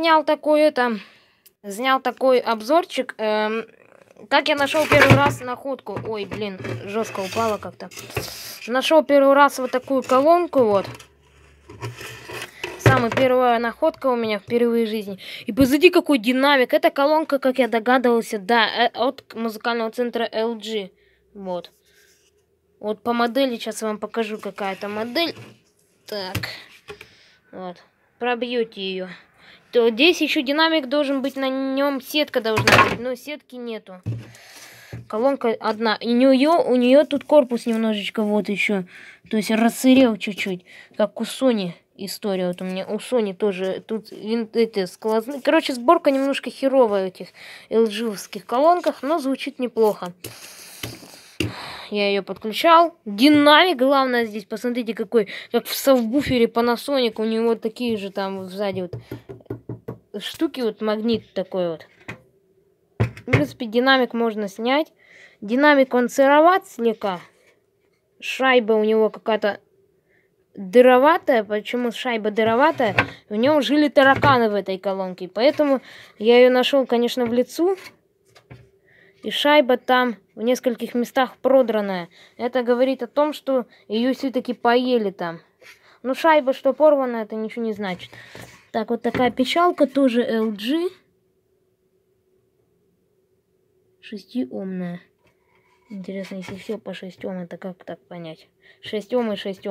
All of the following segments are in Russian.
снял такой это, снял такой обзорчик. Эм, как я нашел первый раз находку. Ой, блин, жестко упала как-то. Нашел первый раз вот такую колонку вот. Самая первая находка у меня впервые в жизни. И позади какой динамик. Эта колонка, как я догадывался, да, э, от музыкального центра LG. Вот. Вот по модели, сейчас я вам покажу, какая это модель. Так. Вот. Пробьете ее то здесь еще динамик должен быть, на нем сетка должна быть, но сетки нету. Колонка одна. И у нее, у нее тут корпус немножечко вот еще. То есть рассырел чуть-чуть. Как у Sony история. Вот у меня у Sony тоже тут это эти Короче, сборка немножко херовая в этих lg колонках, но звучит неплохо. Я ее подключал. Динамик, главное здесь, посмотрите, какой, как в сабвуфере Panasonic, у него такие же там вот сзади вот штуки, вот магнит такой вот. В принципе, динамик можно снять. Динамик он сыроват слегка. Шайба у него какая-то дыроватая. Почему шайба дыроватая? В нем жили тараканы в этой колонке. Поэтому я ее нашел, конечно, в лицу. И шайба там в нескольких местах продранная. Это говорит о том, что ее все-таки поели там. Ну шайба, что порвана, это ничего не значит. Так, вот такая печалка, тоже LG. шестиомная. Интересно, если все по 6 это как так понять? 6 Ом и 6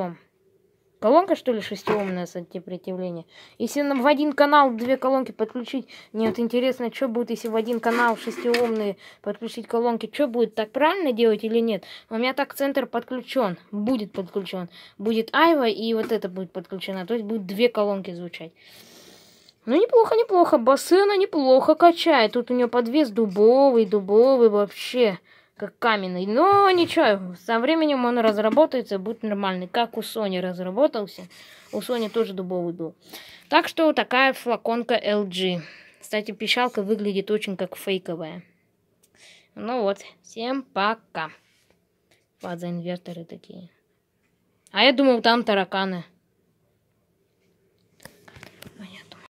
Колонка, что ли, шестиомная с антипротивлением? Если нам в один канал две колонки подключить... Нет, интересно, что будет, если в один канал шестиомные подключить колонки? Что будет, так правильно делать или нет? У меня так центр подключен, будет подключен. Будет Айва и вот это будет подключено. То есть будет две колонки звучать. Ну, неплохо, неплохо. басы Бассейна неплохо качает. Тут у нее подвес дубовый, дубовый вообще как каменный. Но ничего, со временем он разработается, будет нормальный, как у Sony разработался. У Sony тоже дубовый был. Так что такая флаконка LG. Кстати, пищалка выглядит очень как фейковая. Ну вот, всем пока. инверторы такие. А я думал, там тараканы.